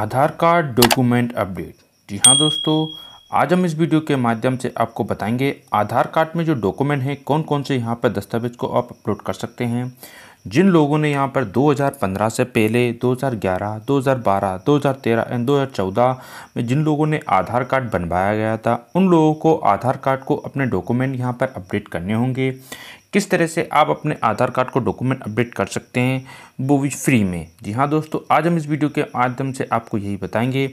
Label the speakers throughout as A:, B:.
A: आधार card document update जी हाँ दोस्तों आज हम इस वीडियो के माध्यम से आपको बताएंगे आधार कार्ड में जो डॉक्यूमेंट हैं कौन कौन से यहाँ पर दस्तावेज को आप अपलोड कर सकते हैं जिन लोगों ने यहाँ पर 2015 से पहले 2011, 2012, 2013 एंड 2014 में जिन लोगों ने आधार कार्ड बनवाया गया था उन लोगों को आधार कार्ड को अपने डॉक्यूमेंट यहाँ पर अपडेट करने होंगे किस तरह से आप अपने आधार कार्ड को डॉक्यूमेंट अपडेट कर सकते हैं वो भी फ्री में जी हाँ दोस्तों आज हम इस वीडियो के माध्यम से आपको यही बताएंगे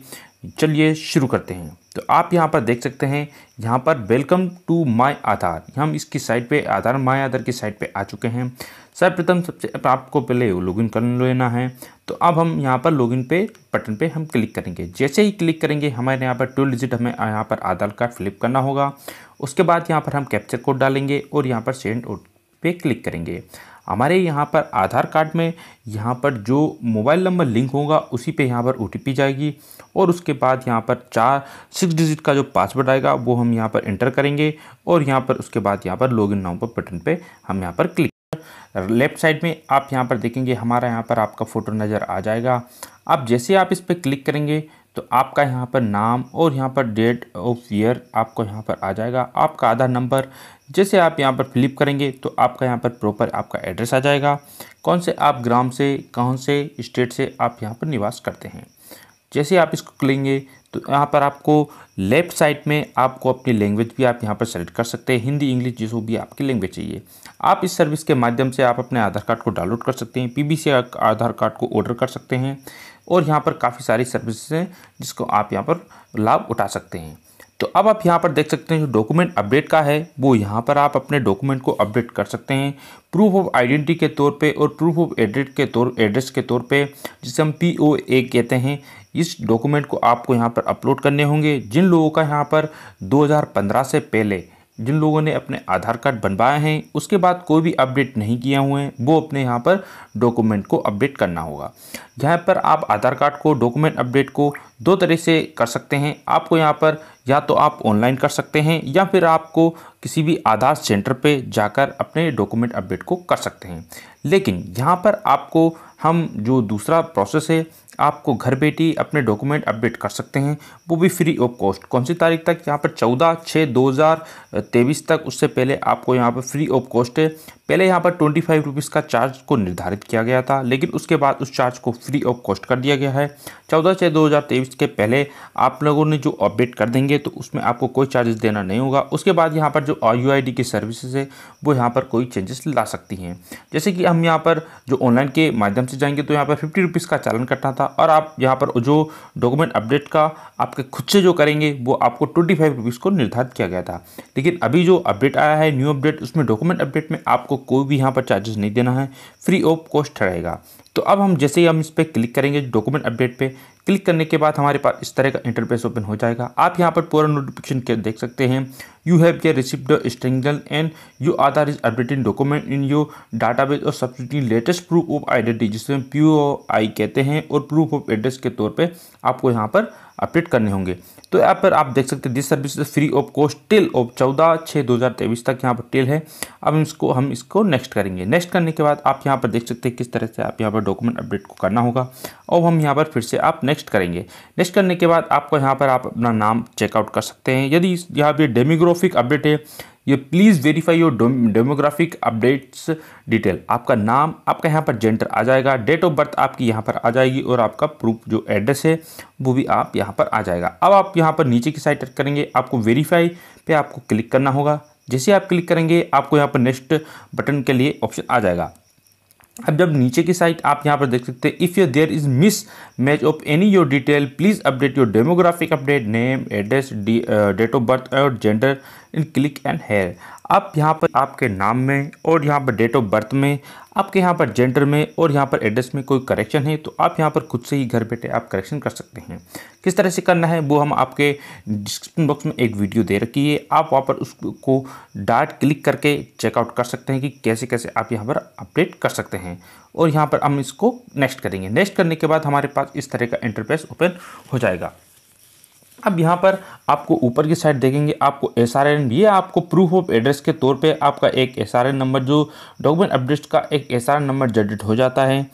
A: चलिए शुरू करते हैं तो आप यहाँ पर देख सकते हैं यहाँ पर वेलकम टू माय आधार हम इसकी साइट पे आधार माय आधार की साइट पे आ चुके हैं सर्वप्रथम सबसे आपको पहले लॉगिन कर लेना है तो अब हम यहाँ पर लॉगिन पे बटन पे हम क्लिक करेंगे जैसे ही क्लिक करेंगे हमारे यहाँ पर टू डिजिट हमें यहाँ पर आधार कार्ड फ्लिप करना होगा उसके बाद यहाँ पर हम कैप्चर कोड डालेंगे और यहाँ पर सेंड पे क्लिक करेंगे हमारे यहाँ पर आधार कार्ड में यहाँ पर जो मोबाइल नंबर लिंक होगा उसी पे यहाँ पर ओ जाएगी और उसके बाद यहाँ पर चार सिक्स डिजिट का जो पासवर्ड आएगा वो हम यहाँ पर एंटर करेंगे और यहाँ पर उसके बाद यहाँ पर लॉगिन नाउ पर बटन पे हम यहाँ पर क्लिक लेफ्ट साइड में आप यहाँ पर देखेंगे हमारा यहाँ पर आपका फ़ोटो नज़र आ जाएगा आप जैसे आप इस पर क्लिक करेंगे तो आपका यहाँ पर नाम और यहाँ पर डेट ऑफ ईयर आपको यहाँ पर आ जाएगा आपका आधार नंबर जैसे आप यहाँ पर फिलिप करेंगे तो आपका यहाँ पर प्रॉपर आपका एड्रेस आ जाएगा कौन से आप ग्राम से कौन से स्टेट से आप यहाँ पर निवास करते हैं जैसे आप इसको लेंगे तो यहाँ पर आपको लेफ़्ट साइड में आपको अपनी लैंग्वेज भी आप यहाँ पर सेलेक्ट कर सकते हैं हिंदी इंग्लिश जिसको भी आपकी लैंग्वेज चाहिए आप इस सर्विस के माध्यम से आप अपने आधार कार्ड को डाउनलोड कर सकते हैं पीबीसी आधार कार्ड को ऑर्डर कर सकते हैं और यहाँ पर काफ़ी सारी सर्विस हैं जिसको आप यहाँ पर लाभ उठा सकते हैं तो अब आप यहाँ पर देख सकते हैं जो डॉक्यूमेंट अपडेट का है वो यहाँ पर आप अपने डॉक्यूमेंट को अपडेट कर सकते हैं प्रूफ ऑफ आइडेंटिटी के तौर पे और प्रूफ ऑफ एड्रेस के तौर एड्रेस के तौर पे जिसे हम पी ओ ए कहते हैं इस डॉक्यूमेंट को आपको यहाँ पर अपलोड करने होंगे जिन लोगों का यहाँ पर 2015 से पहले जिन लोगों ने अपने आधार कार्ड बनवाए हैं उसके बाद कोई भी अपडेट नहीं किया हुए हैं वो अपने यहाँ पर डॉक्यूमेंट को अपडेट करना होगा यहाँ पर आप आधार कार्ड को डॉक्यूमेंट अपडेट को दो तरह से कर सकते हैं आपको यहाँ पर या तो आप ऑनलाइन कर सकते हैं या फिर आपको किसी भी आधार सेंटर पर जाकर अपने डॉक्यूमेंट अपडेट को कर सकते हैं लेकिन यहाँ पर आपको हम जो दूसरा प्रोसेस है आपको घर बैठे अपने डॉक्यूमेंट अपडेट कर सकते हैं वो भी फ्री ऑफ कॉस्ट कौन सी तारीख तक यहाँ पर चौदह छः दो हज़ार तेईस तक उससे पहले आपको यहाँ पर फ्री ऑफ कॉस्ट है पहले यहाँ पर ट्वेंटी फाइव रुपीज़ का चार्ज को निर्धारित किया गया था लेकिन उसके बाद उस चार्ज को फ्री ऑफ कॉस्ट कर दिया गया है चौदह छः दो हज़ार तेईस के पहले आप लोगों ने जो अपडेट कर देंगे तो उसमें आपको कोई चार्जेस देना नहीं होगा उसके बाद यहाँ पर जो यू आई डी की सर्विसेज है वो यहाँ पर कोई चेंजेस ला सकती हैं जैसे कि हम यहाँ पर जो ऑनलाइन के माध्यम से जाएंगे तो यहाँ पर फिफ्टी रुपीज़ का चालन कटना था और आप यहाँ पर जो डॉक्यूमेंट अपडेट का आपके खुद से जो करेंगे वो आपको ट्वेंटी फाइव रुपीज़ को निर्धारित किया गया था लेकिन अभी जो अपडेट आया है न्यू अपडेट उसमें डॉक्यूमेंट अपडेट में आपको कोई भी यहाँ पर चार्जेस नहीं देना है फ्री ऑफ कॉस्ट रहेगा तो अब हम जैसे ही हम इस पर क्लिक करेंगे डॉक्यूमेंट अपडेट पर क्लिक करने के बाद हमारे पास इस तरह का इंटरफेस ओपन हो जाएगा आप यहाँ पर पूरा नोटिफिकेशन के देख सकते हैं यू हैव ये receipt strangle and you Aadhaar is updating document in your database और subsidy latest proof of identity जिसमें पी आई कहते हैं और प्रूफ ऑफ एड्रेस के तौर पर आपको यहाँ पर अपडेट करने होंगे तो यहाँ पर आप देख सकते हैं this service free of cost till of चौदह छः दो हज़ार तेईस तक यहाँ पर टिल है अब इसको हम इसको नेक्स्ट करेंगे नेक्स्ट करने के बाद आप यहाँ पर देख सकते हैं किस तरह से आप यहाँ पर डॉक्यूमेंट अपडेट को करना होगा और हम यहाँ पर फिर से आप नेक्स्ट करेंगे नेक्स्ट करने के बाद आपको यहाँ पर आप अपना नाम चेकआउट कर सकते हैं यदि यहाँ पर डेमीग्राफिक अपडेट है ये please verify your demographic updates detail आपका नाम आपका यहाँ पर जेंडर आ जाएगा डेट ऑफ बर्थ आपकी यहाँ पर आ जाएगी और आपका प्रूफ जो एड्रेस है वो भी आप यहाँ पर आ जाएगा अब आप यहाँ पर नीचे की साइड करेंगे आपको वेरीफाई पे आपको क्लिक करना होगा जैसे आप क्लिक करेंगे आपको यहाँ पर नेक्स्ट बटन के लिए ऑप्शन आ जाएगा अब जब नीचे की साइड आप यहाँ पर देख सकते हैं if you there is mismatch of any your detail please update your demographic update name address date of birth और gender in click and here आप यहाँ पर आपके नाम में और यहाँ पर डेट ऑफ बर्थ में आपके यहाँ पर जेंडर में और यहाँ पर एड्रेस में कोई करेक्शन है तो आप यहाँ पर खुद से ही घर बैठे आप करेक्शन कर सकते हैं किस तरह से करना है वो हम आपके डिस्क्रिप्शन बॉक्स में एक वीडियो दे रखी है आप वहाँ पर उसको डायरेक्ट क्लिक करके चेकआउट कर सकते हैं कि कैसे कैसे आप यहाँ पर अपडेट कर सकते हैं और यहाँ पर हम इसको नेक्स्ट करेंगे नेक्स्ट करने के बाद हमारे पास इस तरह का इंटरफेस ओपन हो जाएगा अब यहाँ पर आपको ऊपर की साइड देखेंगे आपको एस आर एन ये आपको प्रूफ ऑफ एड्रेस के तौर पे आपका एक एस आर एन नंबर जो डॉक्यूमेंट अपडेट का एक S R N number generate हो जाता है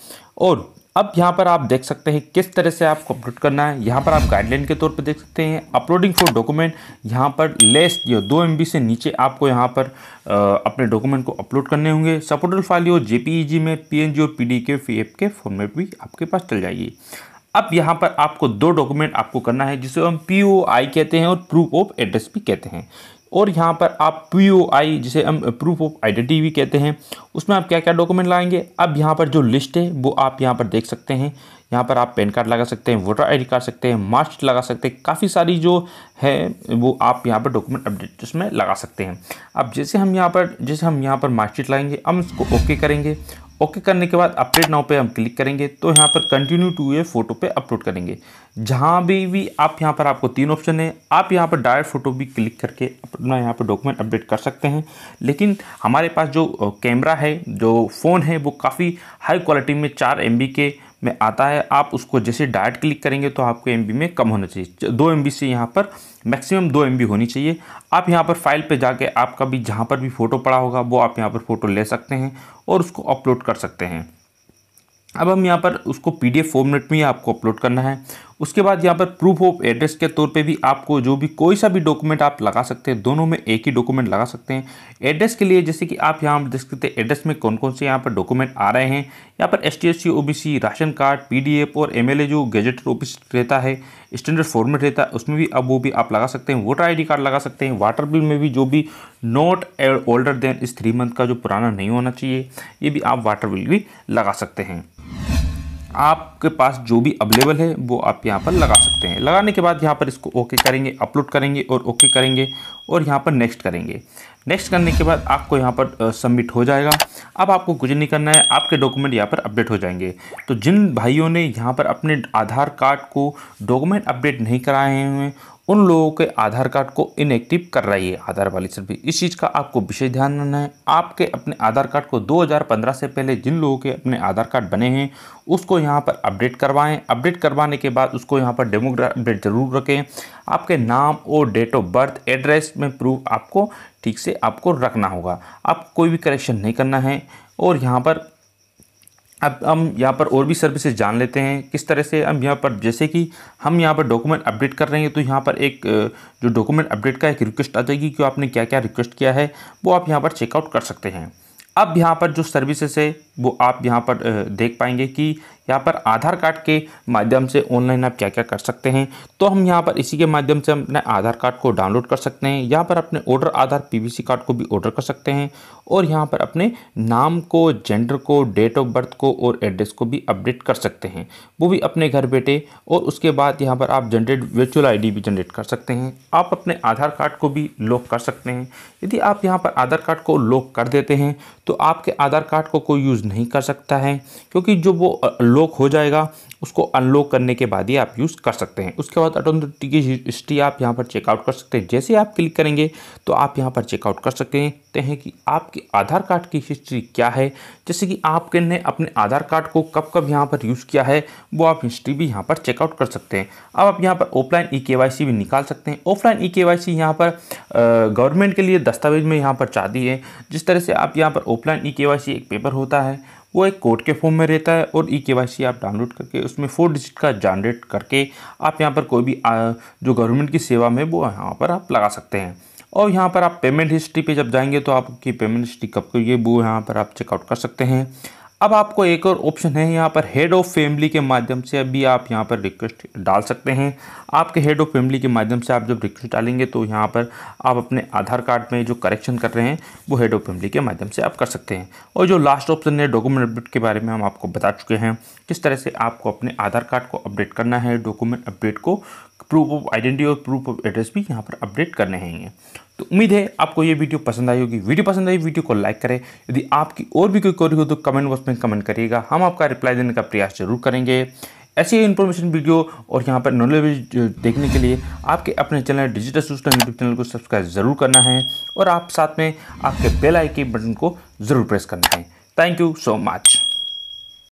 A: और अब यहाँ पर आप देख सकते हैं किस तरह से आपको अपलोड करना है यहाँ पर आप गाइडलाइन के तौर पर देख सकते हैं अपलोडिंग फॉर डॉक्यूमेंट यहाँ पर लेस या दो एम से नीचे आपको यहाँ पर आ, अपने डॉक्यूमेंट को अपलोड करने होंगे सपोर्टल फाइल हो जेपीईजी e में पीएनजी और पी एफ के फॉर्मेट भी आपके पास चल जाएगी अब यहाँ पर आपको दो डॉक्यूमेंट आपको करना है जिसे हम पी कहते हैं और प्रूफ ऑफ एड्रेस भी कहते हैं और यहाँ पर आप पी जिसे हम प्रूफ ऑफ आइडेंटिटी भी कहते हैं उसमें आप क्या क्या डॉक्यूमेंट लाएंगे अब यहाँ पर जो लिस्ट है वो आप यहाँ पर देख सकते हैं यहाँ पर आप पैन कार्ड लगा सकते हैं वोटर आईडी कार्ड सकते हैं मास्क लगा सकते हैं काफ़ी सारी जो है वो आप यहाँ पर डॉक्यूमेंट अपडेट उसमें लगा सकते हैं अब जैसे हम यहाँ पर जैसे हम यहाँ पर मार्कशीट लाएंगे हम इसको ओके करेंगे ओके करने के बाद अपडेट नाउ पे हम क्लिक करेंगे तो यहाँ पर कंटिन्यू टू ये फोटो पे अपलोड करेंगे जहाँ भी भी आप यहाँ पर आपको तीन ऑप्शन है आप यहाँ पर डायरेक्ट फोटो भी क्लिक करके अपना यहाँ पर डॉक्यूमेंट अपडेट कर सकते हैं लेकिन हमारे पास जो कैमरा है जो फ़ोन है वो काफ़ी हाई क्वालिटी में चार एम के में आता है आप उसको जैसे डायरेक्ट क्लिक करेंगे तो आपको एम में कम होना चाहिए दो एम से यहाँ पर मैक्सिमम दो एम होनी चाहिए आप यहाँ पर फाइल पे जाके आपका भी जहाँ पर भी फ़ोटो पड़ा होगा वो आप यहाँ पर फ़ोटो ले सकते हैं और उसको अपलोड कर सकते हैं अब हम यहाँ पर उसको पी डी फॉर्मेट में आपको अपलोड करना है उसके बाद यहाँ पर प्रूफ ऑफ एड्रेस के तौर पे भी आपको जो भी कोई सा भी डॉक्यूमेंट आप लगा सकते हैं दोनों में एक ही डॉक्यूमेंट लगा सकते हैं एड्रेस के लिए जैसे कि आप यहाँ पर देख सकते हैं एड्रेस में कौन कौन से यहाँ पर डॉक्यूमेंट आ रहे हैं यहाँ पर S T ration card P और एम जो गेजेटेड ऑफिस रहता है स्टैंडर्ड फॉर्मेट रहता है उसमें भी अब वो भी आप लगा सकते हैं वोटर आई कार्ड लगा सकते हैं वाटर बिल में भी जो भी नॉट ओल्डर देन इस थ्री मंथ का जो पुराना नहीं होना चाहिए ये भी आप वाटर बिल भी लगा सकते हैं आपके पास जो भी अवेलेबल है वो आप यहाँ पर लगा सकते हैं लगाने के बाद यहाँ पर इसको ओके करेंगे अपलोड करेंगे और ओके करेंगे और यहाँ पर नेक्स्ट करेंगे नेक्स्ट करने के बाद आपको यहाँ पर सबमिट हो जाएगा अब आपको कुछ नहीं करना है आपके डॉक्यूमेंट यहाँ पर अपडेट हो जाएंगे तो जिन भाइयों ने यहाँ पर अपने आधार कार्ड को डॉक्यूमेंट अपडेट नहीं कराए हुए उन लोगों के आधार कार्ड को इनएक्टिव कर रही है आधार वाली सर्विस इस चीज़ का आपको विशेष ध्यान रखना है आपके अपने आधार कार्ड को 2015 से पहले जिन लोगों के अपने आधार कार्ड बने हैं उसको यहाँ पर अपडेट करवाएं अपडेट करवाने के बाद उसको यहाँ पर डेमोग्राफ अपडेट जरूर रखें आपके नाम और डेट ऑफ बर्थ एड्रेस में प्रूफ आपको ठीक से आपको रखना होगा आप कोई भी करेक्शन नहीं करना है और यहाँ पर अब हम यहाँ पर और भी सर्विसेज जान लेते हैं किस तरह से हम यहाँ पर जैसे कि हम यहाँ पर डॉक्यूमेंट अपडेट कर रहे हैं तो यहाँ पर एक जो डॉक्यूमेंट अपडेट का एक रिक्वेस्ट आ जाएगी कि आपने क्या क्या रिक्वेस्ट किया है वो आप यहाँ पर चेकआउट कर सकते हैं अब यहाँ पर जो सर्विसेज है वो आप यहाँ पर देख पाएंगे कि यहाँ पर आधार कार्ड के माध्यम से ऑनलाइन आप क्या क्या कर सकते हैं तो हम यहाँ पर इसी के माध्यम से अपने आधार कार्ड को डाउनलोड कर सकते हैं यहाँ पर अपने ऑर्डर आधार पीवीसी कार्ड को भी ऑर्डर कर सकते हैं और यहाँ पर अपने नाम को जेंडर को डेट ऑफ बर्थ को और एड्रेस को भी अपडेट कर सकते हैं वो भी अपने घर बैठे और उसके बाद यहाँ पर आप जनरेट वर्चुअल आई भी जनरेट कर सकते हैं आप अपने आधार कार्ड को भी लॉक कर सकते हैं यदि आप यहाँ पर आधार कार्ड को लॉक कर देते हैं तो आपके आधार कार्ड को कोई यूज़ नहीं कर सकता है क्योंकि जो वो लॉक हो जाएगा उसको अनलॉक करने के बाद ही आप यूज़ कर सकते हैं उसके बाद ऑटोमेटिक हिस्ट्री आप यहाँ पर चेकआउट कर सकते हैं जैसे आप क्लिक करेंगे तो आप यहाँ पर चेकआउट कर सकते हैं कि आपके आधार कार्ड की हिस्ट्री क्या है जैसे कि आपने अपने आधार कार्ड को कब कब यहाँ पर यूज़ किया है वो आप हिस्ट्री भी यहाँ पर चेकआउट कर सकते हैं अब आप यहाँ पर ऑफलाइन ई के भी निकाल सकते हैं ऑफलाइन ई के यहाँ पर गवर्नमेंट के लिए दस्तावेज में यहाँ पर चाहती है जिस तरह से आप यहाँ पर ऑफलाइन ई के एक पेपर होता है वो एक कोड के फॉर्म में रहता है और ई e के आप डाउनलोड करके उसमें फोर डिजिट का जनरेट करके आप यहाँ पर कोई भी जो गवर्नमेंट की सेवा में वो यहाँ पर आप लगा सकते हैं और यहाँ पर आप पेमेंट हिस्ट्री पे जब जाएंगे तो आपकी पेमेंट हिस्ट्री कब की वो यहाँ पर आप चेकआउट कर सकते हैं अब आपको एक और ऑप्शन है यहाँ पर हेड ऑफ़ फैमिली के माध्यम से अभी आप यहाँ पर रिक्वेस्ट डाल सकते हैं आपके हेड ऑफ़ फैमिली के माध्यम से आप जब रिक्वेस्ट डालेंगे तो यहाँ पर आप अपने आधार कार्ड में जो करेक्शन कर रहे हैं वो हेड ऑफ़ फैमिली के माध्यम से आप कर सकते हैं और जो लास्ट ऑप्शन है डॉक्यूमेंट अपडेट के बारे में हम आपको बता चुके हैं किस तरह से आपको अपने आधार कार्ड को अपडेट करना है डॉक्यूमेंट अपडेट को प्रूफ ऑफ आइडेंटिटी और प्रूफ ऑफ एड्रेस भी यहाँ पर अपडेट करने हैं तो उम्मीद है आपको ये वीडियो पसंद आई होगी वीडियो पसंद आई वीडियो को लाइक करें यदि आपकी और भी कोई क्वेरी हो तो कमेंट बॉक्स में कमेंट करिएगा हम आपका रिप्लाई देने का प्रयास जरूर करेंगे ऐसी इन्फॉर्मेशन वीडियो और यहाँ पर नॉलेज देखने के लिए आपके अपने channel digital Suchna YouTube channel को सब्सक्राइब ज़रूर करना है और आप साथ में आपके बेल आइकन बटन को ज़रूर प्रेस करना है थैंक यू सो मच